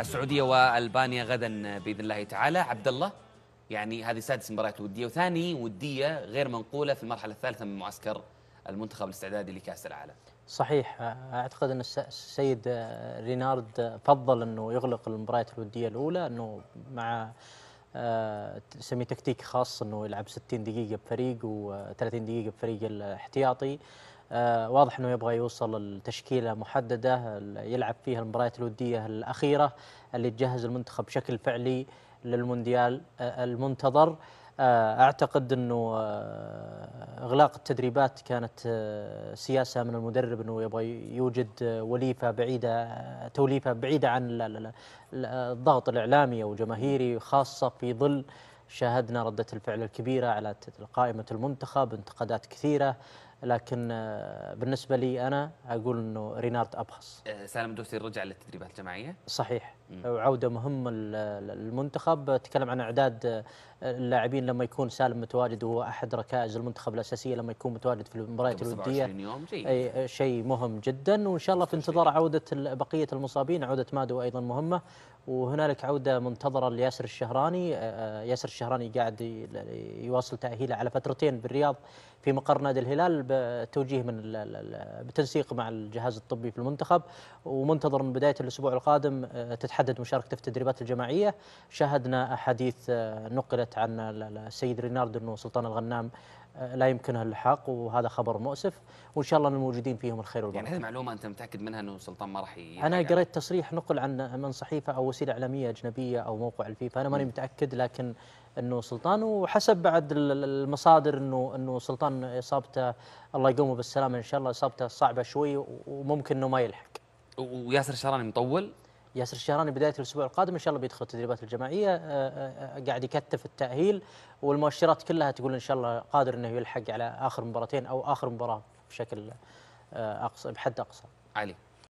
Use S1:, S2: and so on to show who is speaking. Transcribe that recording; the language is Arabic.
S1: السعوديه والبانيا غدا باذن الله تعالى عبد الله يعني هذه سادس مباريات وديه وثاني وديه غير منقوله في المرحله الثالثه من معسكر المنتخب الاستعدادي لكاس العالم صحيح اعتقد ان السيد رينارد فضل انه يغلق المباريات الوديه الاولى انه مع تسميه آه، تكتيك خاص انه يلعب 60 دقيقه بفريق و30 دقيقه بفريق الاحتياطي آه، واضح انه يبغى يوصل لتشكيله محدده يلعب فيها المباريات الوديه الاخيره اللي تجهز المنتخب بشكل فعلي للمونديال آه، المنتظر آه، اعتقد انه اغلاق التدريبات كانت سياسه من المدرب انه يبغى يوجد وليفه بعيده توليفه بعيده عن الضغط الاعلامي او جماهيري خاصه في ظل شاهدنا ردة الفعل الكبيرة على قائمة المنتخب انتقادات كثيرة لكن آه، بالنسبه لي انا اقول انه رينارد ابخص آه، سالم الدوسري رجع للتدريبات الجماعيه صحيح وعوده مهمه للمنتخب تكلم عن اعداد آه، اللاعبين لما يكون سالم متواجد وهو احد ركائز المنتخب الاساسيه لما يكون متواجد في المباريات الوديه اي شيء مهم جدا وان شاء الله في انتظار عوده بقيه المصابين عوده مادو ايضا مهمه وهنالك عوده منتظره لياسر الشهراني ياسر الشهراني قاعد يواصل تاهيله على فترتين بالرياض في مقر نادي الهلال بتوجيه من بتنسيق مع الجهاز الطبي في المنتخب ومنتظر من بدايه الاسبوع القادم آه، تتحدد مشاركته في التدريبات الجماعيه شاهدنا احاديث آه، نقلت عن السيد ريناردو انه سلطان الغنام آه، لا يمكنها اللحاق وهذا خبر مؤسف وان شاء الله ان الموجودين فيهم الخير والبركه. يعني هذه معلومه انت متاكد منها انه سلطان ما راح انا قريت تصريح نقل عن من صحيفه او وسيله اعلاميه اجنبيه او موقع الفيفا انا ماني متاكد لكن انه سلطان وحسب بعد المصادر انه انه سلطان اصابته الله يقومه بالسلامه ان شاء الله اصابته صعبه شوي وممكن انه ما يلحق. وياسر الشهراني مطول؟ ياسر الشهراني بدايه الاسبوع القادم ان شاء الله بيدخل التدريبات الجماعيه آه، آه، آه، قاعد يكتف التاهيل والمؤشرات كلها تقول ان شاء الله قادر انه يلحق على اخر مباراتين او اخر مباراه بشكل اقصى بحد اقصى. علي